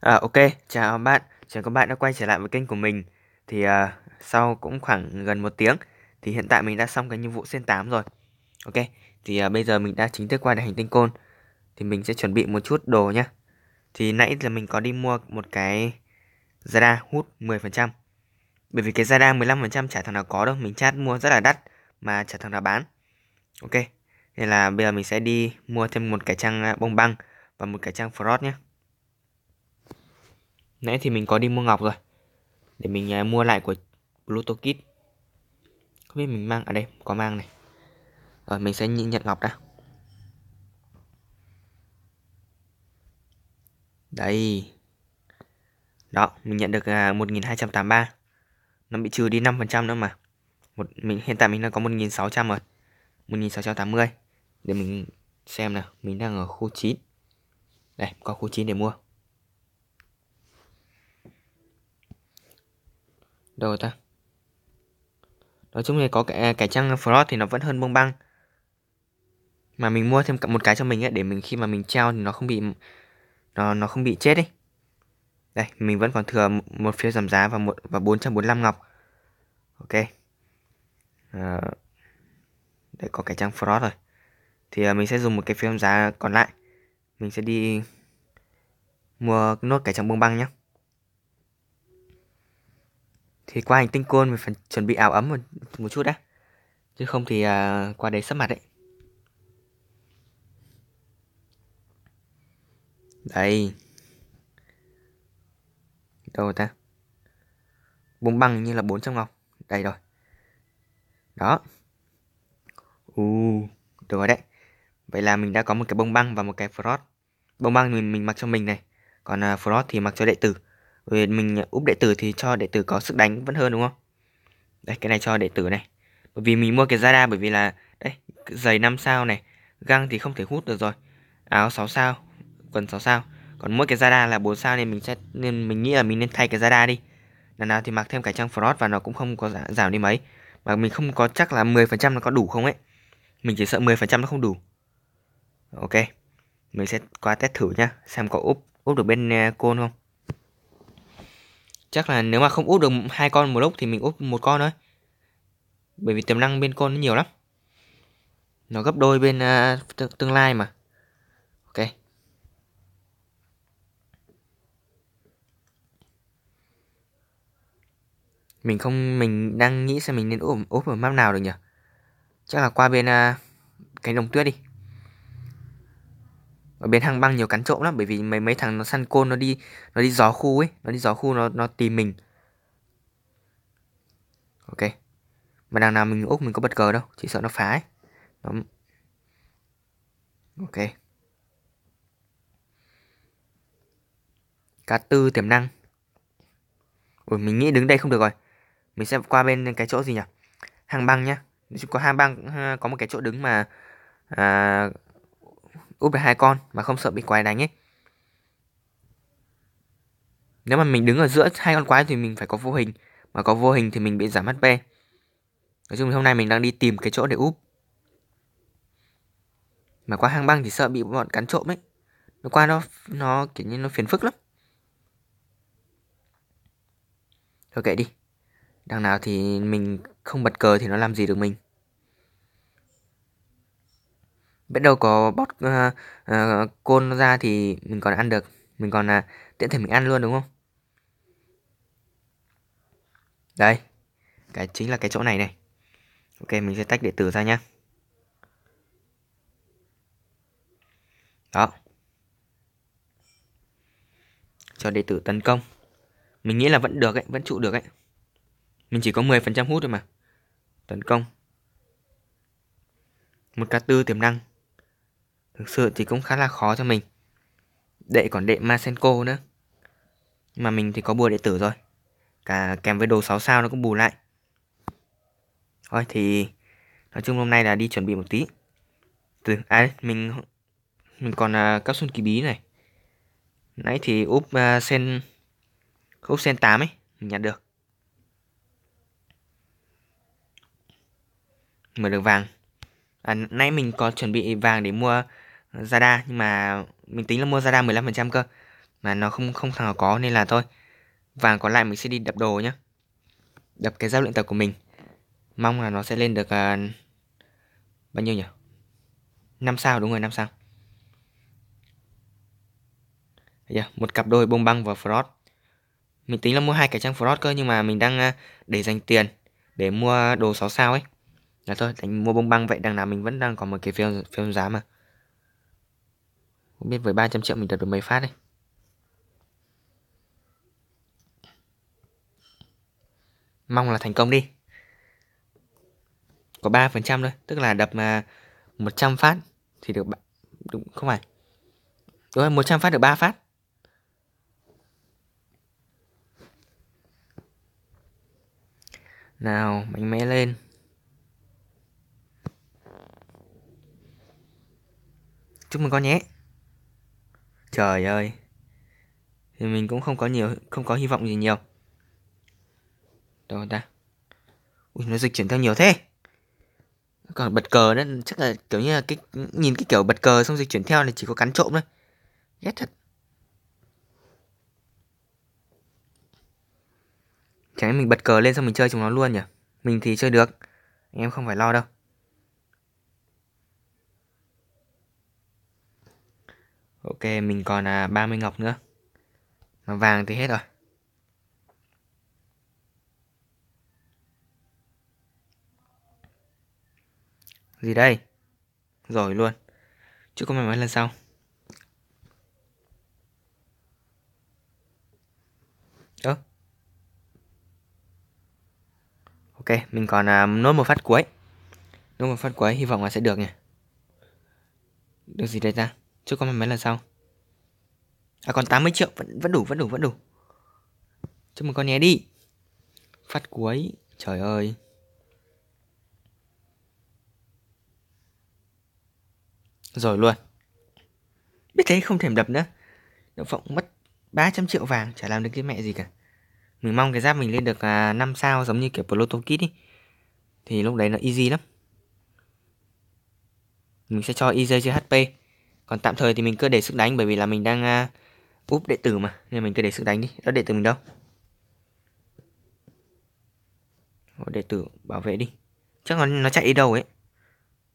À, ok, chào bạn, chào các bạn đã quay trở lại với kênh của mình. Thì à, sau cũng khoảng gần một tiếng, thì hiện tại mình đã xong cái nhiệm vụ sen 8 rồi. Ok, thì à, bây giờ mình đã chính thức qua đại hành tinh côn. Thì mình sẽ chuẩn bị một chút đồ nhé. Thì nãy là mình có đi mua một cái Zada hút 10%. Bởi vì cái Zada 15% chả thằng nào có đâu, mình chat mua rất là đắt mà chả thằng nào bán. Ok, nên là bây giờ mình sẽ đi mua thêm một cái trang à, bông băng và một cái trang frost nhé. Nãy thì mình có đi mua ngọc rồi Để mình uh, mua lại của Pluto Kid Không biết mình mang ở à đây Có mang này Rồi mình sẽ nhận ngọc đã Đây Đó mình nhận được uh, à, 1283 Nó bị trừ đi 5% nữa mà một mình Hiện tại mình đang có 1600 rồi 1680 Để mình xem nào Mình đang ở khu 9 Đây có khu 9 để mua đâu ta nói chung thì có cái, cái trang frost thì nó vẫn hơn bông băng mà mình mua thêm một cái cho mình ấy, để mình khi mà mình treo thì nó không bị nó nó không bị chết đấy. đây mình vẫn còn thừa một phiếu giảm giá và một và 445 ngọc ok à, ờ, đây có cái trang frost rồi thì ờ, mình sẽ dùng một cái phiếu giảm giá còn lại mình sẽ đi mua nốt cái trang bông băng nhé thì qua hành tinh côn mình phải chuẩn bị áo ấm một, một chút đã chứ không thì uh, qua đấy sắp mặt đấy đây đâu rồi ta bông băng như là bốn trong ngọc đây rồi đó u được rồi đấy vậy là mình đã có một cái bông băng và một cái frost bông băng mình mình mặc cho mình này còn uh, à, frost thì mặc cho đệ tử rồi mình à, úp đệ tử thì cho đệ tử có sức đánh vẫn hơn đúng không đây cái này cho đệ tử này bởi vì mình mua cái Zara bởi vì là đấy giày 5 sao này găng thì không thể hút được rồi áo 6 sao quần 6 sao còn mỗi cái Zara là 4 sao nên mình sẽ nên mình nghĩ là mình nên thay cái Zara đi lần nào thì mặc thêm cái trang Frost và nó cũng không có giảm, đi mấy mà mình không có chắc là 10% nó có đủ không ấy mình chỉ sợ 10% nó không đủ ok mình sẽ qua test thử nhá xem có úp úp được bên à, côn không Chắc là nếu mà không úp được hai con một lúc thì mình úp một con thôi. Bởi vì tiềm năng bên con nó nhiều lắm. Nó gấp đôi bên uh, tương lai mà. Ok. Mình không mình đang nghĩ xem mình nên úp úp ở map nào được nhỉ? Chắc là qua bên uh, cánh đồng tuyết đi ở bên hang băng nhiều cắn trộm lắm bởi vì mấy mấy thằng nó săn côn nó đi nó đi gió khu ấy nó đi gió khu nó nó tìm mình ok mà đằng nào mình úc mình có bất ngờ đâu chỉ sợ nó phá ấy nó... ok cá tư tiềm năng ủa mình nghĩ đứng đây không được rồi mình sẽ qua bên cái chỗ gì nhỉ hang băng nhá có hang băng có một cái chỗ đứng mà à, úp được hai con mà không sợ bị quái đánh ấy nếu mà mình đứng ở giữa hai con quái thì mình phải có vô hình mà có vô hình thì mình bị giảm HP nói chung hôm nay mình đang đi tìm cái chỗ để úp mà qua hang băng thì sợ bị bọn cắn trộm ấy nó qua nó nó kiểu như nó phiền phức lắm thôi kệ đi đằng nào thì mình không bật cờ thì nó làm gì được mình biết đâu có bót uh, ờ, uh, ờ, côn ra thì mình còn ăn được mình còn là uh, tiện thể mình ăn luôn đúng không đây cái chính là cái chỗ này này ok mình sẽ tách điện tử ra nhá đó cho đệ tử tấn công mình nghĩ là vẫn được ấy vẫn trụ được ấy mình chỉ có 10% hút thôi mà tấn công một k tư tiềm năng Thực sự thì cũng khá là khó cho mình Đệ còn đệ Masenko nữa Mà mình thì có bùa đệ tử rồi Cả kèm với đồ 6 sao nó cũng bù lại Thôi thì Nói chung hôm nay là đi chuẩn bị một tí Từ à mình Mình còn uh, các xuân kỳ bí này Nãy thì úp uh, sen Úp sen 8 ấy Mình nhặt được Mở được vàng À, nãy mình có chuẩn bị vàng để mua Zada nhưng mà mình tính là mua Zada 15% cơ mà nó không không thằng nào có nên là thôi. Vàng còn lại mình sẽ đi đập đồ nhá. Đập cái giao luyện tập của mình. Mong là nó sẽ lên được uh, bao nhiêu nhỉ? 5 sao đúng rồi 5 sao. Yeah, một cặp đôi bông băng và Frost. Mình tính là mua hai cái trang Frost cơ nhưng mà mình đang à, để dành tiền để mua đồ 6 sao ấy. Là thôi, đánh mua bông băng vậy đằng nào mình vẫn đang có một cái phiếu phiếu giá mà. Không biết với 300 triệu mình đặt được mấy phát đây Mong là thành công đi Có 3% thôi Tức là đập mà 100 phát Thì được Đúng không phải Đúng rồi 100 phát được 3 phát Nào mạnh mẽ lên Chúc mừng con nhé Trời ơi. Thì mình cũng không có nhiều không có hy vọng gì nhiều. Đâu ta? Ui nó dịch chuyển theo nhiều thế. Còn bật cờ đó chắc là kiểu như là cái nhìn cái kiểu bật cờ xong dịch chuyển theo này chỉ có cắn trộm thôi. Ghét thật. Chẳng mình bật cờ lên xong mình chơi chúng nó luôn nhỉ? Mình thì chơi được. em không phải lo đâu. Ok mình còn à, 30 ngọc nữa Mà vàng thì hết rồi Gì đây Rồi luôn Chứ có may mắn lần sau Ơ Ok mình còn à, nốt một phát cuối Nốt một phát cuối hy vọng là sẽ được nhỉ Được gì đây ta Chứ có mấy lần sau À còn 80 triệu vẫn vẫn đủ vẫn đủ vẫn đủ Cho một con nhé đi Phát cuối Trời ơi Rồi luôn Biết thế không thèm đập nữa Đậu Phộng mất 300 triệu vàng Chả làm được cái mẹ gì cả Mình mong cái giáp mình lên được à, 5 sao Giống như kiểu Proto Kid ý Thì lúc đấy nó easy lắm Mình sẽ cho EJ HP còn tạm thời thì mình cứ để sức đánh bởi vì là mình đang uh, úp đệ tử mà nên mình cứ để sức đánh đi đó đệ tử mình đâu đệ tử bảo vệ đi chắc nó nó chạy đi đâu ấy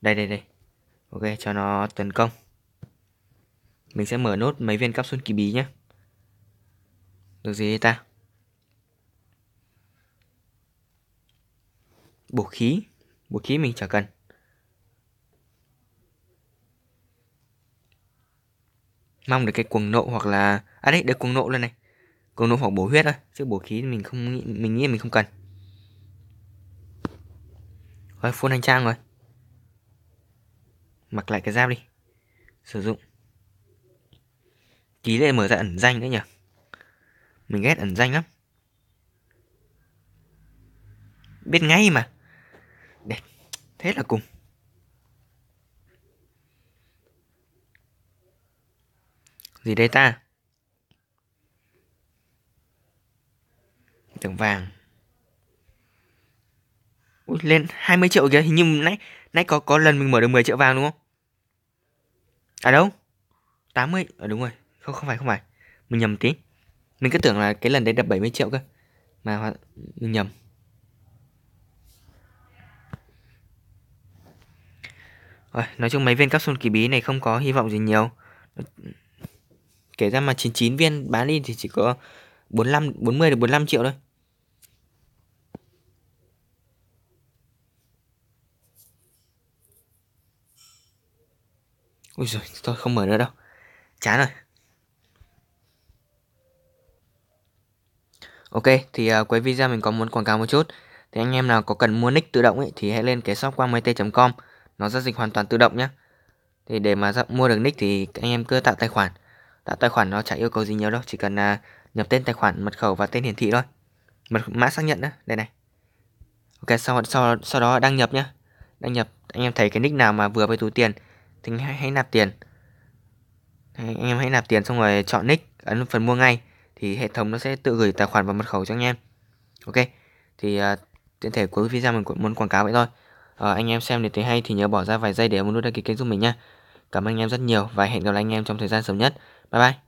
đây đây đây ok cho nó tấn công mình sẽ mở nốt mấy viên capsule kỳ bí nhé được gì ta bộ khí bộ khí mình chả cần mong được cái cuồng nộ hoặc là à đấy được cuồng nộ lên này cuồng nộ hoặc bổ huyết thôi chứ bổ khí mình không nghĩ mình nghĩ mình không cần rồi phun hành trang rồi mặc lại cái giáp đi sử dụng tí lại mở ra ẩn danh nữa nhỉ mình ghét ẩn danh lắm biết ngay mà đẹp thế là cùng gì đây ta tưởng vàng Ui, lên 20 triệu kìa hình như nãy nãy có có lần mình mở được 10 triệu vàng đúng không à đâu 80 ở à, đúng rồi không không phải không phải mình nhầm tí mình cứ tưởng là cái lần đấy đập 70 triệu cơ mà mình nhầm Rồi, nói chung mấy viên capsule kỳ bí này không có hy vọng gì nhiều kể ra mà 99 viên bán đi thì chỉ có 45 40 đến 45 triệu thôi. Ui giời, tôi không mở nữa đâu. Chán rồi. Ok, thì à, uh, cuối video mình có muốn quảng cáo một chút. Thì anh em nào có cần mua nick tự động ấy thì hãy lên cái shop quang com Nó giao dịch hoàn toàn tự động nhé. Thì để mà mua được nick thì anh em cứ tạo tài khoản. Đã tài khoản nó chả yêu cầu gì nhiều đâu Chỉ cần à, nhập tên tài khoản, mật khẩu và tên hiển thị thôi mật Mã xác nhận đó, đây này Ok sau, sau, sau đó đăng nhập nhá Đăng nhập, anh em thấy cái nick nào mà vừa với túi tiền Thì hãy, hãy nạp tiền Anh em hãy nạp tiền xong rồi chọn nick Ấn phần mua ngay Thì hệ thống nó sẽ tự gửi tài khoản và mật khẩu cho anh em Ok Thì à, tiện thể cuối video mình cũng muốn quảng cáo vậy thôi à, Anh em xem để thấy hay thì nhớ bỏ ra vài giây để ấn nút đăng ký kênh giúp mình nha Cảm ơn anh em rất nhiều và hẹn gặp lại anh em trong thời gian sớm nhất 拜拜。